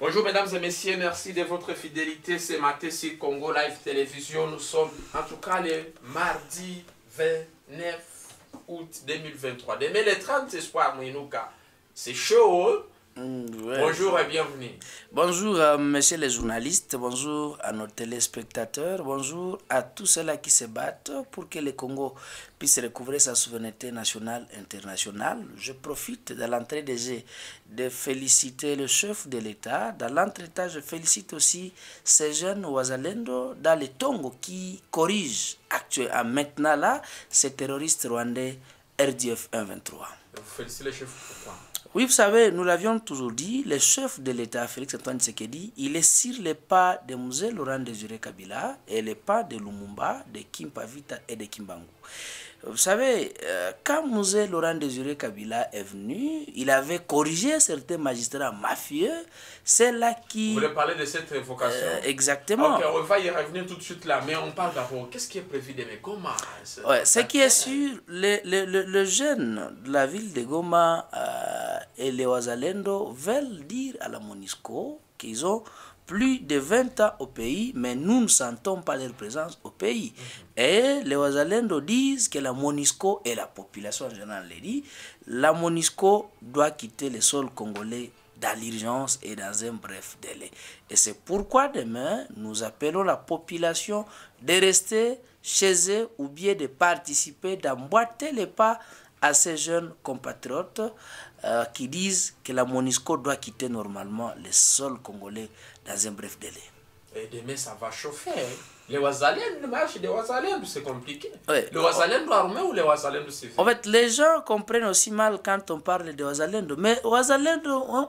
Bonjour mesdames et messieurs, merci de votre fidélité c'est Maté, sur Congo Live Télévision. Nous sommes en tout cas le mardi 29 août 2023. Demain les 30 ce soir, C'est chaud, hein? Mm, bonjour et bienvenue. Bonjour, monsieur messieurs les journalistes, bonjour à nos téléspectateurs, bonjour à tous ceux-là qui se battent pour que le Congo puisse recouvrer sa souveraineté nationale et internationale. Je profite de l'entrée des jeux de féliciter le chef de l'État. Dans l'entretien, je félicite aussi ces jeunes Ouazalendo dans les Tongo qui corrigent actuellement ah, maintenant là ces terroristes rwandais RDF 123. Vous félicitez le chef pourquoi oui, vous savez, nous l'avions toujours dit, le chef de l'État, Félix Antoine Tshisekedi, il est sur les pas de Mouzé Laurent Désiré Kabila et les pas de Lumumba, de Kimpavita et de Kimbangu. Vous savez, euh, quand Mouzé Laurent Désiré Kabila est venu, il avait corrigé certains magistrats mafieux, c'est là qui... Vous voulez parler de cette révocation euh, Exactement. Ok, on va y revenir tout de suite là, mais on parle d'abord, qu'est-ce qui est prévu de Goma ouais, Ce qui est sûr, le, le, le, le, jeune de la ville de Goma... Euh, et les Wazalendo veulent dire à la Monisco qu'ils ont plus de 20 ans au pays, mais nous ne sentons pas leur présence au pays. Mhm. Et les Wazalendo disent que la Monisco et la population générale dit, la Monisco doit quitter le sol congolais dans l'urgence et dans un bref délai. Et c'est pourquoi demain, nous appelons la population de rester chez eux ou bien de participer, d'emboîter les pas à ces jeunes compatriotes euh, qui disent que la MONUSCO doit quitter normalement les sols congolais dans un bref délai. Et demain, ça va chauffer. Hein. Les le marchent, des Wazalènes, c'est compliqué. Les Wazalènes armés ou les de civils En fait, les gens comprennent aussi mal quand on parle de Wazalendo. Mais un,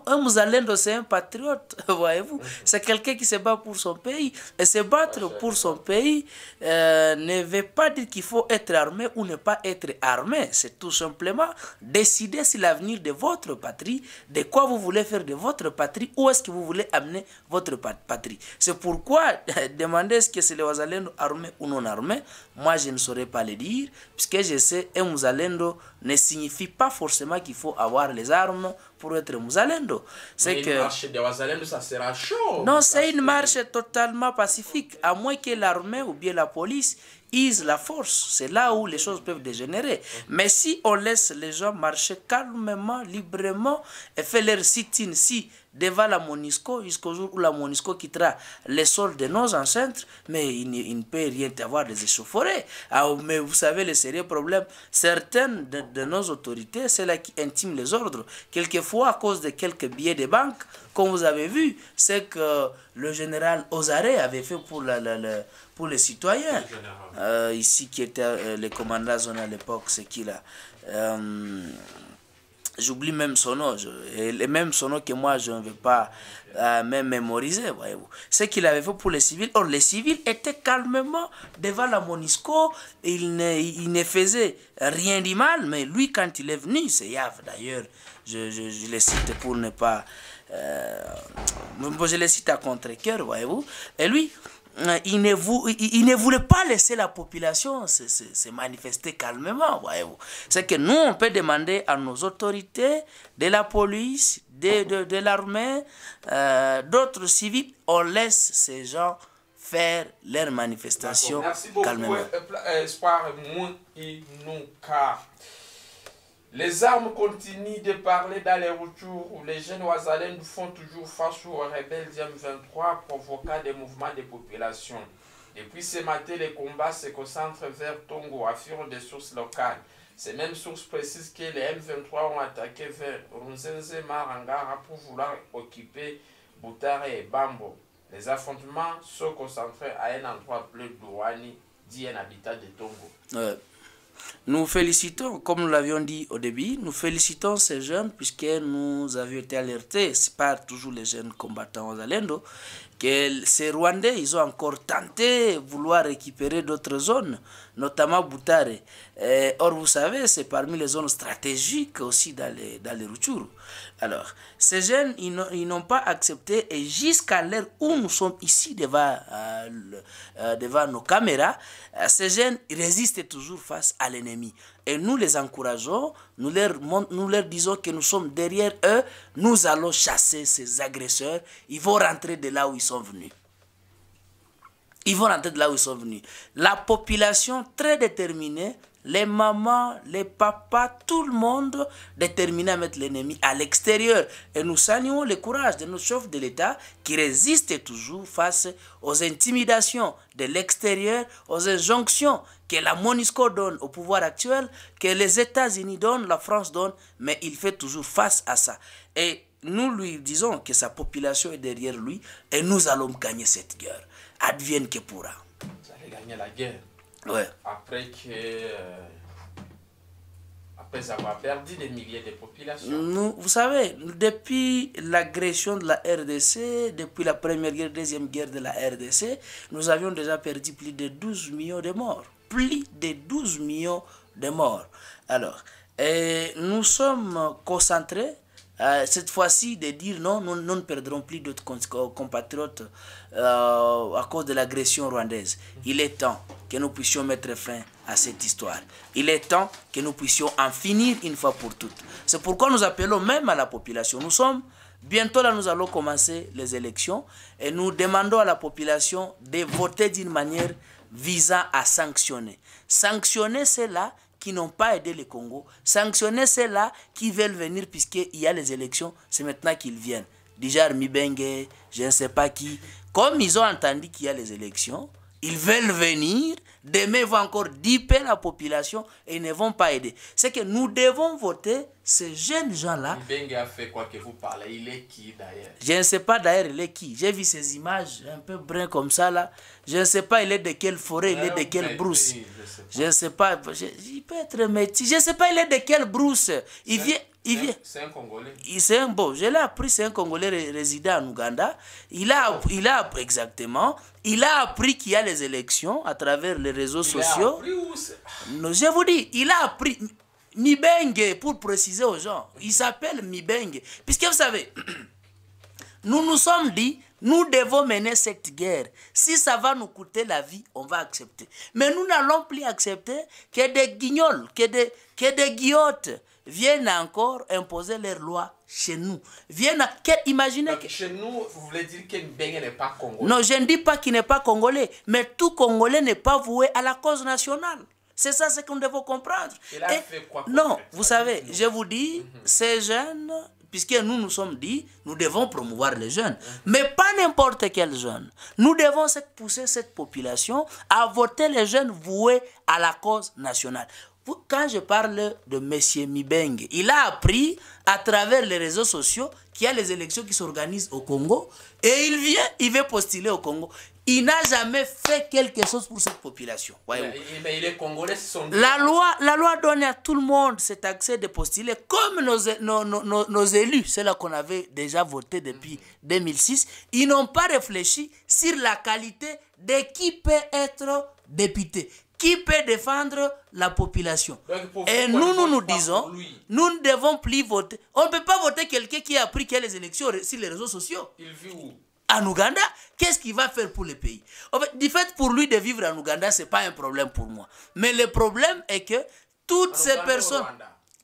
un c'est un patriote, voyez-vous. C'est quelqu'un qui se bat pour son pays. Et se battre pour son pays euh, ne veut pas dire qu'il faut être armé ou ne pas être armé. C'est tout simplement décider si l'avenir de votre patrie, de quoi vous voulez faire de votre patrie, où est-ce que vous voulez amener votre patrie. C'est pourquoi demander ce que c'est le wazalendo ou non armé, moi je ne saurais pas le dire, puisque je sais un muzalendo ne signifie pas forcément qu'il faut avoir les armes pour être muzalendo. C'est que ça sera chaud. Non, c'est une marche totalement pacifique, à moins que l'armée ou bien la police use la force. C'est là où les choses peuvent dégénérer. Mais si on laisse les gens marcher calmement, librement et faire leur sit-in, si devant la Monisco jusqu'au jour où la Monisco quittera les sols de nos ancêtres, mais il, ne peut rien avoir des échauffourées. Ah, mais vous savez, le sérieux problème, certaines de, nos autorités, c'est là qui intiment les ordres. Quelquefois, à cause de quelques billets de banque, comme vous avez vu, c'est que le général Ozaré avait fait pour, les citoyens, euh, ici qui était les euh, le commandant zone à l'époque, c'est qui là euh, J'oublie même son nom, je, et même son nom que moi je ne veux pas euh, même mémoriser, voyez-vous. Ce qu'il avait fait pour les civils, or oh, les civils étaient calmement devant la Monisco, il ne, il ne faisait rien de mal, mais lui quand il est venu, c'est Yav d'ailleurs, je, je, je le cite pour ne pas... Euh, je le cite à contre-cœur, voyez-vous. Et lui, euh, il ne, vou, il, ne voulait pas laisser la population se, manifester calmement. Voyez-vous. C'est que nous, on peut demander à nos autorités, de la police, de, l'armée, euh, d'autres civils, on laisse ces gens faire leurs manifestations calmement. Merci beaucoup, euh, les armes continuent de parler dans les retours où les jeunes nous font toujours face aux rebelles M23 provoquant des mouvements de population. Depuis ce matin, les combats se concentrent vers Tongo, affirment des sources locales. Ces mêmes sources précisent que les M23 ont attaqué vers Runzenze Marangara pour vouloir occuper Butare et Bambo. Les affrontements se concentrent à un endroit plus d'Ouani, dit un habitat de Tongo. Nous félicitons, comme nous l'avions dit au début, nous félicitons ces jeunes puisque nous avions été alertés pas toujours les jeunes combattants aux Alendo que ces Rwandais, ils ont encore tenté de vouloir récupérer d'autres zones notamment Boutare. Euh, or, vous savez, c'est parmi les zones stratégiques aussi dans les, dans Alors, ces jeunes, ils n'ont pas accepté et jusqu'à l'heure où nous sommes ici devant, euh, euh, devant nos caméras, ces jeunes résistent toujours face à l'ennemi. Et nous les encourageons, nous nous leur disons que nous sommes derrière eux, nous allons chasser ces agresseurs, ils vont rentrer de là où ils sont venus. Ils vont rentrer de là où ils sont venus. La population très déterminée, les mamans, les papas, tout le monde déterminé à mettre l'ennemi à l'extérieur. Et nous saluons le courage de nos chefs de l'État qui résistent toujours face aux intimidations de l'extérieur, aux injonctions que la MONUSCO donne au pouvoir actuel, que les États-Unis donnent, la France donne, mais il fait toujours face à ça. Et nous lui disons que sa population est derrière lui et nous allons gagner cette guerre advienne que pourra. Vous allez gagner la guerre. Après que. Euh, avoir perdu des milliers de populations. Nous, vous savez, depuis l'agression de la RDC, depuis la première guerre, deuxième guerre de la RDC, nous avions déjà perdu plus de 12 millions de morts. Plus de 12 millions de morts. Alors, et nous sommes concentrés euh, cette fois-ci de dire non, nous, ne perdrons plus d'autres compatriotes euh, à cause de l'agression rwandaise. Il est temps que nous puissions mettre fin à cette histoire. Il est temps que nous puissions en finir une fois pour toutes. C'est pourquoi nous appelons même à la population. Nous sommes bientôt là, nous allons commencer les élections et nous demandons à la population de voter d'une manière visant à sanctionner. Sanctionner, cela qui n'ont pas aidé le Congo, sanctionner ceux-là qui veulent venir puisqu'il y a les élections, c'est maintenant qu'ils viennent. Déjà Mibenge, je ne sais pas qui. Comme ils ont entendu qu'il y a les élections, ils veulent venir Demain, vont encore diper la population et ne vont pas aider. C'est que nous devons voter ces jeunes gens-là. fait quoi que vous parlez Il est qui d'ailleurs Je ne sais pas d'ailleurs il est qui. J'ai vu ces images un peu brun comme ça là. Je ne sais pas il est de quelle forêt, il est de quelle brousse. je ne sais pas. il peut être métis. Je ne sais pas il est de quelle brousse. Il vient. Il vient. C'est un Congolais. C'est un Je l'ai appris, c'est un Congolais résident en Ouganda. Il a, appris, il a exactement. Il a appris qu'il y a les élections à travers les réseaux il sociaux. A je vous dis, il a appris. Mibenge, pour préciser aux gens, il s'appelle Mibenge. Puisque vous savez, nous nous sommes dit, nous devons mener cette guerre. Si ça va nous coûter la vie, on va accepter. Mais nous n'allons plus accepter que des guignols, que des, que des viennent encore imposer leurs lois chez nous. Viennent, à... imaginez que... Chez nous, vous voulez dire qu'Mbenge n'est pas congolais Non, je ne dis pas qu'il n'est pas congolais, mais tout congolais n'est pas voué à la cause nationale. C'est ça ce qu'on devons comprendre. Et là, fait quoi Non, vous savez, je vous dis, mhm. ces jeunes, puisque nous nous sommes dit, nous devons promouvoir les jeunes, mais pas n'importe quel jeune. Nous devons pousser cette population à voter les jeunes voués à la cause nationale. Quand je parle de M. Mibeng, il a appris à travers les réseaux sociaux qu'il y a les élections qui s'organisent au Congo et il vient, il veut postuler au Congo. Il n'a jamais fait quelque chose pour cette population. Mais, eh, congolais, La loi, la loi donne à tout le monde cet accès de postuler comme nos, nos, nos, nos élus, ceux-là qu'on avait déjà voté depuis 2006. Ils n'ont pas réfléchi sur la qualité de qui peut être député qui peut défendre la population. Et nous, nous nous disons, nous ne devons plus voter. On ne peut pas voter quelqu'un qui a pris les élections sur les réseaux sociaux. Il vit où en Ouganda, qu'est-ce qu'il va faire pour le pays Du fait, pour lui de vivre en Ouganda, ce n'est pas un problème pour moi. Mais le problème est que toutes ces personnes...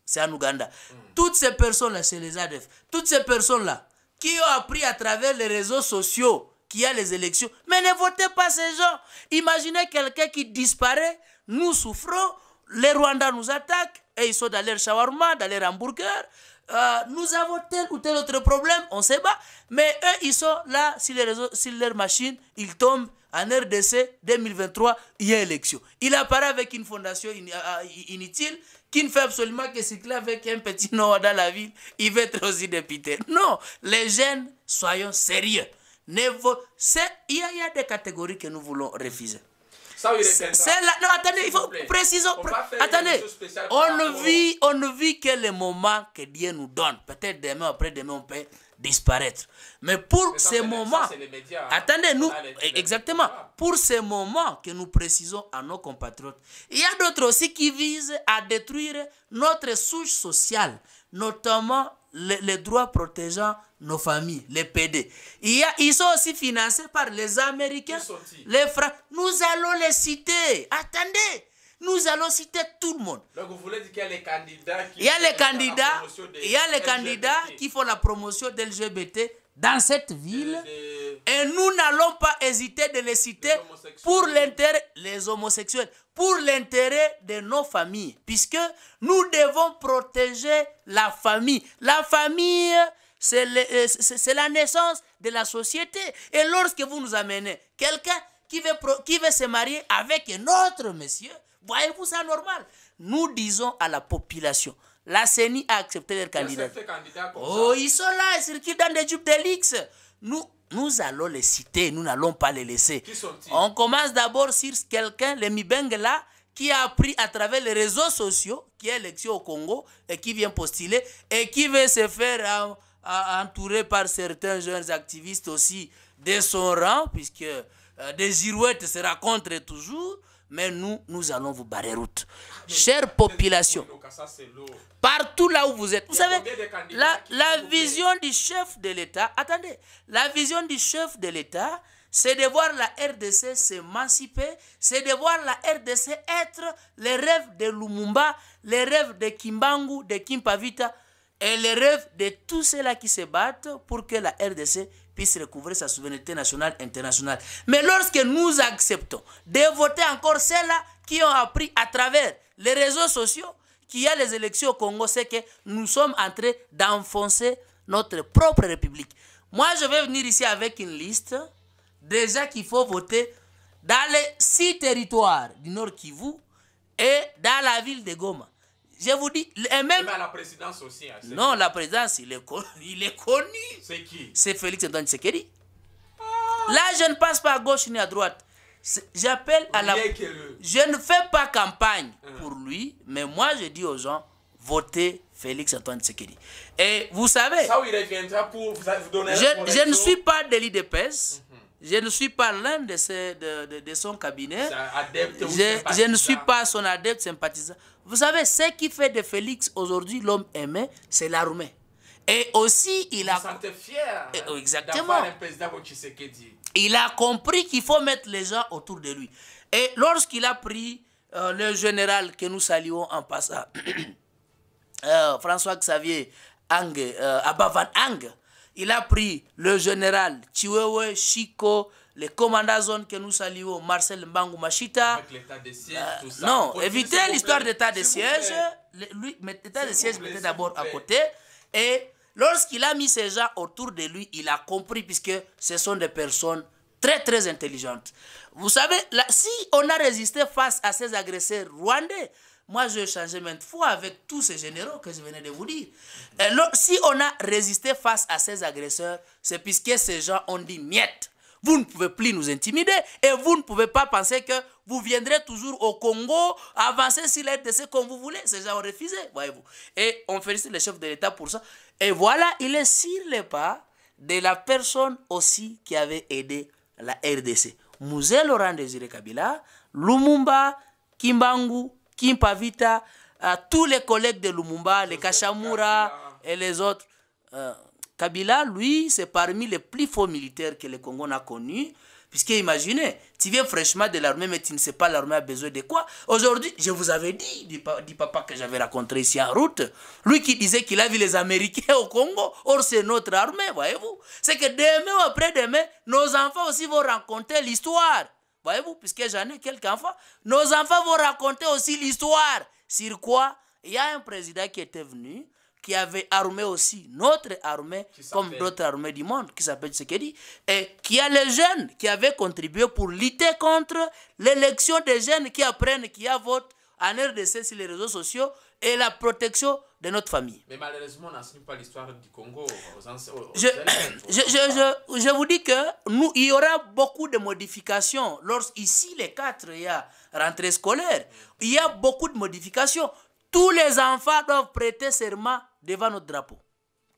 C'est en Ouganda. Hmm. Toutes ces personnes-là, c'est les ADF. Toutes ces personnes-là qui ont appris à travers les réseaux sociaux qui a les élections. Mais ne votez pas ces gens. Imaginez quelqu'un qui disparaît, nous souffrons, les Rwandais nous attaquent, et ils sont dans leur shawarma, dans leur hamburger. Euh, nous avons tel ou tel autre problème, on sait pas. Mais eux, ils sont là, Si les réseaux, leur machine, ils tombent. En RDC 2023, il y a élection. Il apparaît avec une fondation euh, euh, inutile qui ne fait absolument que circuler avec un petit nom dans la ville. Il va être aussi député. Non, les jeunes, soyons sérieux c'est il y, a des catégories que nous voulons refuser. attendez, il faut préciser. on ne, vit, on ne vit que les moments que Dieu nous donne. Peut-être demain, après-demain, on peut disparaître. Mais pour ces moments, hein. attendez, nous, eh, exactement, pour ces moments que nous précisons à nos compatriotes, il y a d'autres aussi qui visent à détruire notre souche sociale, notamment les, droits protégeant nos familles, les PD. Il ils sont aussi financés par les Américains, les Français. Nous allons les citer. Attendez, nous allons citer tout le monde. Donc vous voulez dire qu'il y a les candidats qui, il y a les candidats, il les candidats qui font la promotion de l'LGBT dans cette ville. Et, nous n'allons pas hésiter de les citer pour l'intérêt. Les homosexuels pour l'intérêt de nos familles, puisque nous devons protéger la famille. La famille, c'est euh, la naissance de la société. Et lorsque vous nous amenez quelqu'un qui veut, qui veut se marier avec un autre monsieur, voyez-vous ça normal Nous disons à la population, la CENI a accepté leur candidat. Oh, ils sont là, ils circulent dans des jupes d'élix. Nous, nous allons les citer, nous n'allons pas les laisser. On commence d'abord sur quelqu'un, le là, qui a appris à travers les réseaux sociaux, qui est élection au Congo et qui vient postuler et qui veut se faire entourer par certains jeunes activistes aussi de son rang, puisque euh, des girouettes se racontent toujours mais nous, nous allons vous barrer route. Chère population, partout là où vous êtes, vous savez, la, la vision du chef de l'État, attendez, la vision du chef de l'État, c'est de voir la RDC s'émanciper, c'est de voir la RDC être les rêves de Lumumba, les rêves de Kimbangu, de Kimpavita, et les rêves de tous ceux-là qui se battent pour que la RDC puisse recouvrir sa souveraineté nationale et internationale. Mais lorsque nous acceptons de voter encore ceux là qui ont appris à travers les réseaux sociaux qu'il y a les élections au Congo, c'est que nous sommes en train d'enfoncer notre propre République. Moi, je vais venir ici avec une liste déjà qu'il faut voter dans les six territoires du Nord Kivu et dans la ville de Goma. Je vous dis, et même. à eh ben, la présidence aussi. Hein, non, la présidence, il est, connu. il est connu. C'est qui C'est Félix Antoine Tshisekedi. Ah. Là, je ne passe pas à gauche ni à droite. J'appelle à la. Je ne fais pas campagne ah. pour lui, mais moi, je dis aux gens votez Félix Antoine Tshisekedi. Et vous savez. Ça, reviendra pour vous donner Je, je ne suis pas délit de paix. Mhm. Je ne suis pas l'un de, de, de, de, son cabinet. Adepte je, je ne suis pas son adepte sympathisant. Vous savez, ce qui fait de Félix aujourd'hui l'homme aimé, c'est l'armée. Et aussi, il a... fier hein, eh, oh, Exactement. Il a compris qu'il faut mettre les gens autour de lui. Et lorsqu'il a pris euh, le général que nous saluons en passant, euh, François-Xavier Ang, euh, Abavan Ang, il a pris le général Chiwewe Chico les commandants zone que nous saluons, Marcel Mbangou Machita. Avec l'état de siège, euh, tout ça. Non, évitez l'histoire d'état de siège. lui, l'état de siège mettait d'abord à côté. Et lorsqu'il a mis ces gens autour de lui, il a compris, puisque ce sont des personnes très, très intelligentes. Vous savez, si on a résisté face à ces agresseurs rwandais, moi, j'ai changé maintes fois avec tous ces généraux que je venais de vous dire. si on a résisté face à ces agresseurs, c'est puisque ces gens ont dit miette vous ne pouvez plus nous intimider et vous ne pouvez pas penser que vous viendrez toujours au Congo avancer sur RDC comme vous voulez. Ces gens ont refusé, voyez-vous. Et on félicite le chef de l'État pour ça. Et voilà, il est sur les pas de la personne aussi qui avait aidé la RDC. Musée Laurent Désiré Kabila, Lumumba, Kimbangu, Kimpavita, tous les collègues de Lumumba, les Kachamura et les autres. Euh, Kabila, lui, c'est parmi les plus faux militaires que le Congo n'a connus. Puisque imaginez, tu viens fraîchement de l'armée, mais tu ne sais pas l'armée a besoin de quoi. Aujourd'hui, je vous avais dit, du, papa que j'avais rencontré ici en route, lui qui disait qu'il a vu les Américains au Congo, or c'est notre armée, voyez-vous. C'est que demain ou après-demain, nos enfants aussi vont raconter l'histoire. Voyez-vous, puisque j'en ai quelques enfants, nos enfants vont raconter aussi l'histoire. Sur quoi Il y a un président qui était venu, qui avait armé aussi notre armée, comme d'autres armées du monde, qui s'appelle dit et qui a les jeunes qui avaient contribué pour lutter contre l'élection des jeunes qui apprennent, qui a vote en RDC sur les réseaux sociaux et la protection de notre famille. Mais malheureusement, on n'enseigne pas l'histoire du Congo. Aux je, je, je, je, vous dis que nous, il y aura beaucoup de modifications. Lorsqu'ici, ici, les quatre, il y a rentrée scolaire. Il y a beaucoup de modifications. Tous les enfants doivent prêter serment devant notre drapeau.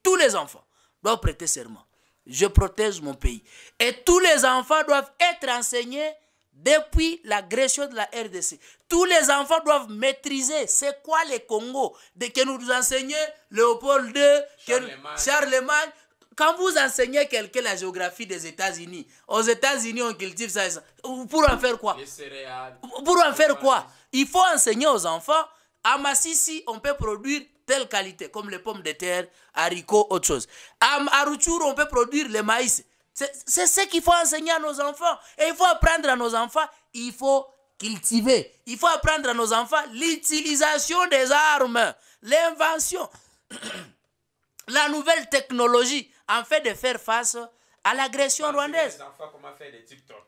Tous les enfants doivent prêter serment. Je protège mon pays. Et tous les enfants doivent être enseignés depuis l'agression de la RDC. Tous les enfants doivent maîtriser c'est quoi les Congo. De que nous enseignons Léopold II, Charlemagne. Quand vous enseignez quelqu'un la géographie des États-Unis, aux États-Unis on cultive ça et ça. Pour en faire quoi Pour en faire quoi Il faut enseigner aux enfants à Massissi, on peut produire telle qualité, comme les pommes de terre, haricots, autre chose. À, à on peut produire le maïs. C'est ce qu'il faut enseigner à nos enfants. Et il faut apprendre à nos enfants, il faut cultiver. Il faut apprendre à nos enfants l'utilisation des armes, l'invention, la nouvelle technologie, en fait de faire face à l'agression rwandaise. comment faire des TikTok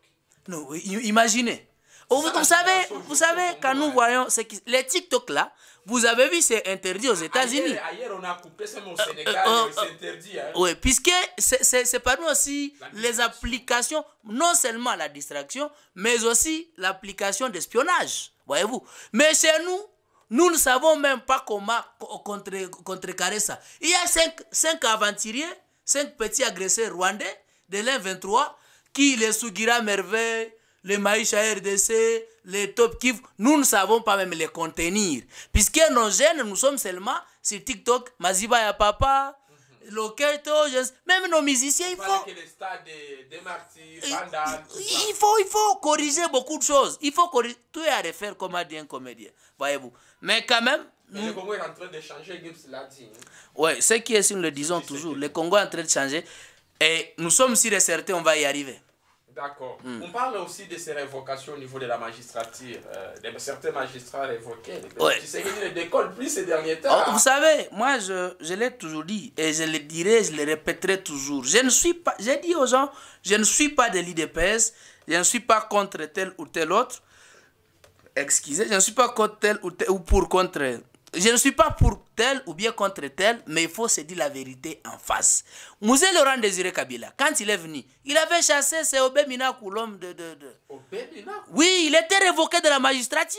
Non, imaginez vous, savez, vous savez, quand nous voyons ce qui, les TikTok là, vous avez vu, c'est interdit aux États-Unis. Ailleurs, on a coupé seulement au Sénégal, euh, euh, c'est interdit. Hein. Euh, oui, puisque c'est nous aussi les applications, non seulement la distraction, mais aussi l'application d'espionnage, voyez-vous. Mais chez nous, nous ne savons même pas comment contrecarrer ça. Il y a cinq, cinq aventuriers, cinq petits agresseurs rwandais de l1 23 qui les à merveille les maïs RDC, les top kiff, nous ne savons pas même les contenir. Puisque nos jeunes, nous sommes seulement sur TikTok, Maziba ya papa, Loketo, même nos musiciens, il faut... il, faut, il faut corriger beaucoup de choses. Il faut corriger... Tout est à refaire comme a dit un comédien, voyez-vous. Mais quand même... Mais le Congo est en train de changer, Gibbs l'a dit. Hein. Oui, ce qui est nous le disons toujours, le Congo est en train de changer. Et nous sommes si certains, on va y arriver. D'accord. Hmm. On parle aussi de ces révocations au niveau de la magistrature. Euh, de certains magistrats révoqués. Tu sais qu'ils ne décollent plus ces derniers temps. Oh, vous savez, moi, je, l'ai toujours dit, et je le dirai, je le répéterai toujours. Je ne suis pas, j'ai dit aux gens, je ne suis pas de l'IDPS, je ne suis pas contre tel ou tel autre. Excusez, je ne suis pas contre tel ou, tel, ou pour contre je ne suis pas pour tel ou bien contre tel, mais il faut se dire la vérité en face. Mouzé Laurent Désiré Kabila, quand il est venu, il avait chassé Minak ou l'homme de, de, de... Oui, il était révoqué de la magistrature.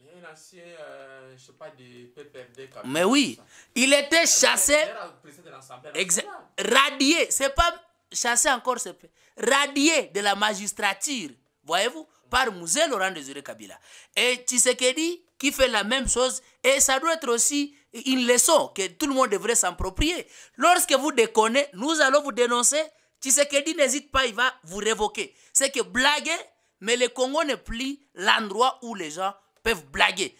Mais, un euh, je sais pas, du Kabila, mais oui, il était chassé, radié, c'est pas chassé encore, c'est radié de la magistrature, voyez-vous, par Mouzé Laurent Désiré Kabila. Et tu sais dit qui fait la même chose et ça doit être aussi une leçon que tout le monde devrait s'approprier. Lorsque vous déconnez, nous allons vous dénoncer. Tshisekedi n'hésite pas, il va vous révoquer. C'est que blaguer, mais le Congo n'est plus l'endroit où les gens peuvent blaguer.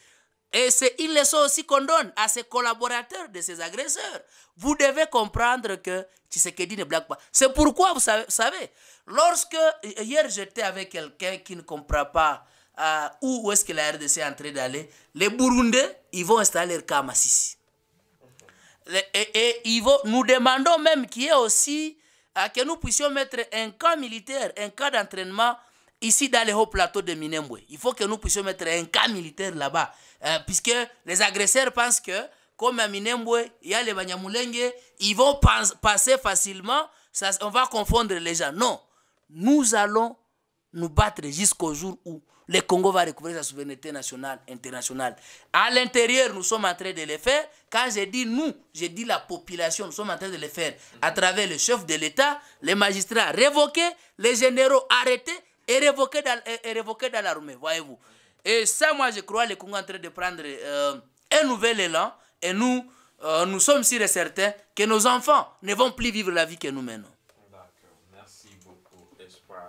Et c'est une leçon aussi qu'on donne à ses collaborateurs de ses agresseurs. Vous devez comprendre que Tshisekedi ne blague pas. C'est pourquoi, vous savez, lorsque hier j'étais avec quelqu'un qui ne comprend pas euh, où est-ce que la RDC est en train d'aller, les Burundais, ils vont installer leur camp à Et, ils vont, nous demandons même qu'il y ait aussi euh, que nous puissions mettre un camp militaire, un camp d'entraînement ici dans les hauts plateaux de Minembwe. Il faut que nous puissions mettre un camp militaire là-bas. Euh, puisque les agresseurs pensent que, comme à Minembwe, il y a les Banyamulenge, ils vont passer facilement, ça, on va confondre les gens. Non, nous allons nous battre jusqu'au jour où le Congo va récupérer sa souveraineté nationale, internationale. À l'intérieur, nous sommes en train de le faire. Quand j'ai dit nous, j'ai dit la population, nous sommes en train de le faire. À travers le chef de l'État, les magistrats révoqués, les généraux arrêtés et révoqués dans, l'armée, voyez-vous. Et ça, moi, je crois, le Congo est en train de prendre euh, un nouvel élan. Et nous, euh, nous sommes sûrs et certains que nos enfants ne vont plus vivre la vie que nous menons. D'accord, merci beaucoup, Espoir.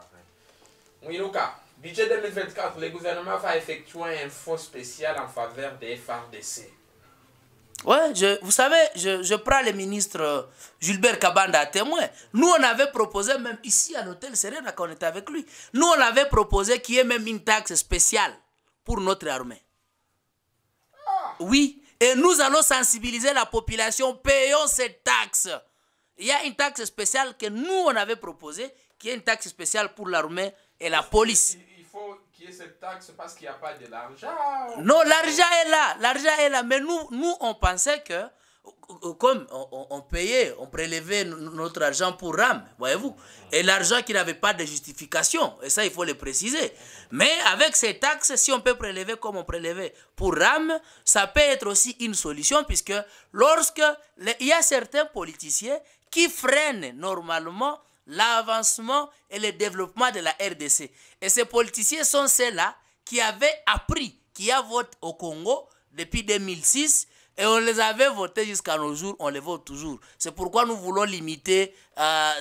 Budget 2024, le gouvernement va effectuer un fonds spécial en faveur des FRDC. Oui, vous savez, je, prends le ministre euh, Gilbert Kabanda à témoin. Nous, on avait proposé, même ici à l'hôtel Serena, quand on était avec lui, nous, on avait proposé qu'il y ait même une taxe spéciale pour notre armée. Ah. Oui, et nous allons sensibiliser la population, payons cette taxe. Il y a une taxe spéciale que nous, on avait proposée, qui est une taxe spéciale pour l'armée et la police. Il faut qu'il y ait cette taxe parce qu'il n'y a pas de l'argent. Non, l'argent est là, l'argent est là. Mais nous, nous on pensait que, euh, comme on, payait, on prélevait notre argent pour RAM, voyez-vous, et l'argent qui n'avait pas de justification, et ça, il faut le préciser. Mais avec ces taxes, si on peut prélever comme on prélevait pour RAM, ça peut être aussi une solution, puisque lorsque il y a certains politiciens qui freinent normalement l'avancement et le développement de la RDC. Et ces politiciens sont ceux-là qui avaient appris qu'il y a vote au Congo depuis 2006 et on les avait votés jusqu'à nos jours, on les vote toujours. C'est pourquoi nous voulons limiter euh,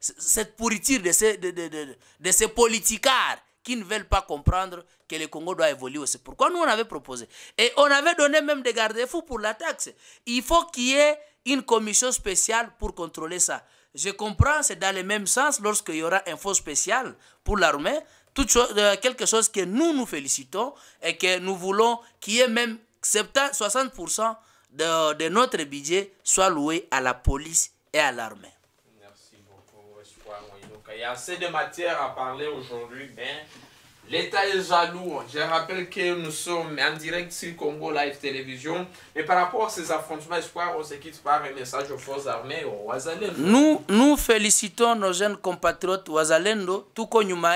cette pourriture de ces, de, de, de, de ces politicards qui ne veulent pas comprendre que le Congo doit évoluer. C'est pourquoi nous, on avait proposé. Et on avait donné même des garde-fous pour la taxe. Il faut qu'il y ait une commission spéciale pour contrôler ça. Je comprends, c'est dans le même sens lorsqu'il y aura un fonds spécial pour l'armée, euh, quelque chose que nous nous félicitons et que nous voulons qu'il y ait même 60% de, notre budget soit loué à la police et à l'armée. Merci beaucoup, Espoir Il y a assez de matière à parler aujourd'hui, mais... L'État est jaloux. Je rappelle que nous sommes en direct sur Congo Live Télévision. Mais par rapport à ces affrontements, crois on se quitte par un message aux forces armées aux Rwanda Nous, nous félicitons nos jeunes compatriotes Wazalendo. Tuko nyuma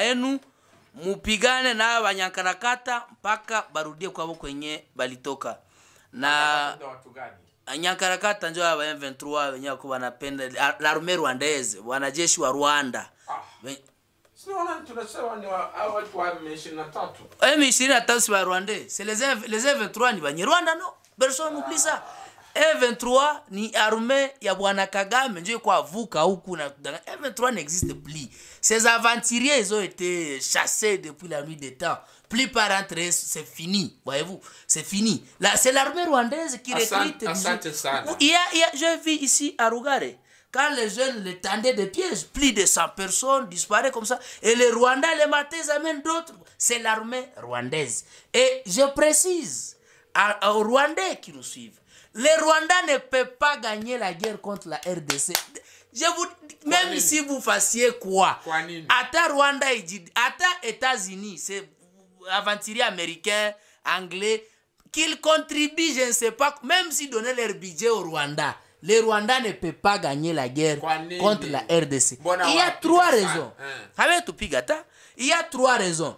Mupigane na wanyankarakata paka barudie kwabo kwenye balitoka. Na wanyankarakata ndio wa M23 wenyewe wako l'armée rwandaise, wanajeshi wa Rwanda. Ah. M 23 na tatu si c'est les M23 ni Rwanda non, personne n'oublie ça. M23 ni armée ya bwana Kagame je crois, vuka huku na M23 n'existe plus. Ces aventuriers ils ont été chassés depuis la nuit des temps. Plus par entrée, c'est fini. Voyez-vous, c'est fini. Là, c'est l'armée rwandaise qui recrute. je vis ici à Rugare. Quand les jeunes les tendaient des pièges, plus de 100 personnes disparaissaient comme ça. Et les Rwandais, les ils amènent d'autres. C'est l'armée rwandaise. Et je précise aux Rwandais qui nous suivent, les Rwandais ne peuvent pas gagner la guerre contre la RDC. Je vous, même si vous fassiez quoi, à Rwanda, Ata États-Unis, c'est aventurier américain, anglais, qu'ils contribuent, je ne sais pas, même si donnaient leur budget au Rwanda les Rwandais ne peuvent pas gagner la guerre contre la RDC. Il y a trois raisons. Hein? Il y a trois raisons.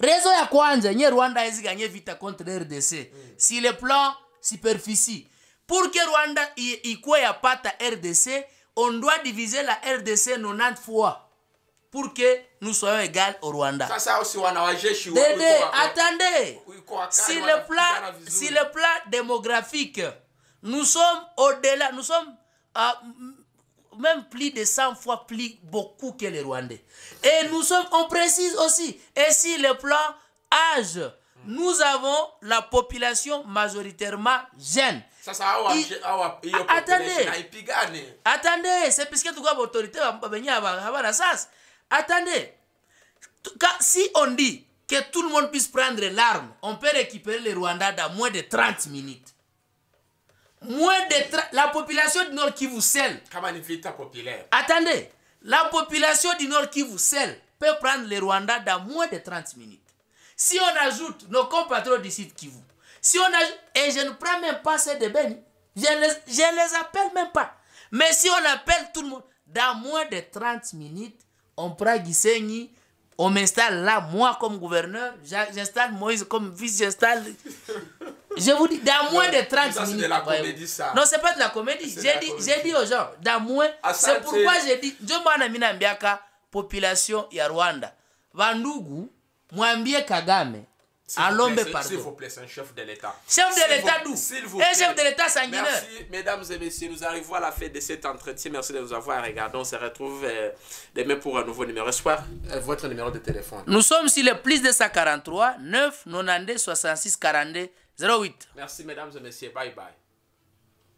Raison ya kwanza nye Rwanda a gagner vite contre la RDC mm. si le plan superficie. Pour que Rwanda ikue pas la RDC, on doit diviser la RDC 90 fois pour que nous soyons égaux au Rwanda. attendez. Si le plan si le plan démographique nous sommes au-delà, nous sommes même plus de 100 fois plus beaucoup que les Rwandais. Et nous sommes, on précise aussi, et si le plan âge, nous avons la population majoritairement jeune. Attendez, attendez, c'est parce que tu as l'autorité, attendez, si on dit que tout le monde puisse prendre l'arme, on peut récupérer les Rwandais dans moins de 30 minutes. Moins de la population du Nord qui vous populaire. Attendez, la population du Nord qui vous scelle peut prendre le Rwanda dans moins de 30 minutes. Si on ajoute nos compatriotes du site Kivu, si on ajoute, et je ne prends même pas ces de Beni, je ne les, je les appelle même pas. Mais si on appelle tout le monde, dans moins de 30 minutes, on prend Gisenyi, on m'installe là, moi comme gouverneur, j'installe Moïse comme vice, j'installe je vous dis, dans moins de 30 minutes. C'est la comédie, ça. Non, c'est pas de la comédie. J'ai dit, j'ai dit aux gens, dans moins. Ah, c'est pourquoi j'ai dit, ndio maana mimi naambiaka population a Rwanda. Bandugu, mwambie Kagame l'ombre pardon. S'il vous plaît, c'est un chef de l'État. Chef de l'État d'où Un chef de l'État sanguinaire. Merci, mesdames et messieurs. Nous arrivons à la fin de cet entretien. Merci de nous avoir regardé. On se retrouve euh, demain pour un nouveau numéro. Soir, euh, votre numéro de téléphone. Nous sommes sur le plus de 143 9 90 66 42 08. Merci, mesdames et messieurs. Bye bye.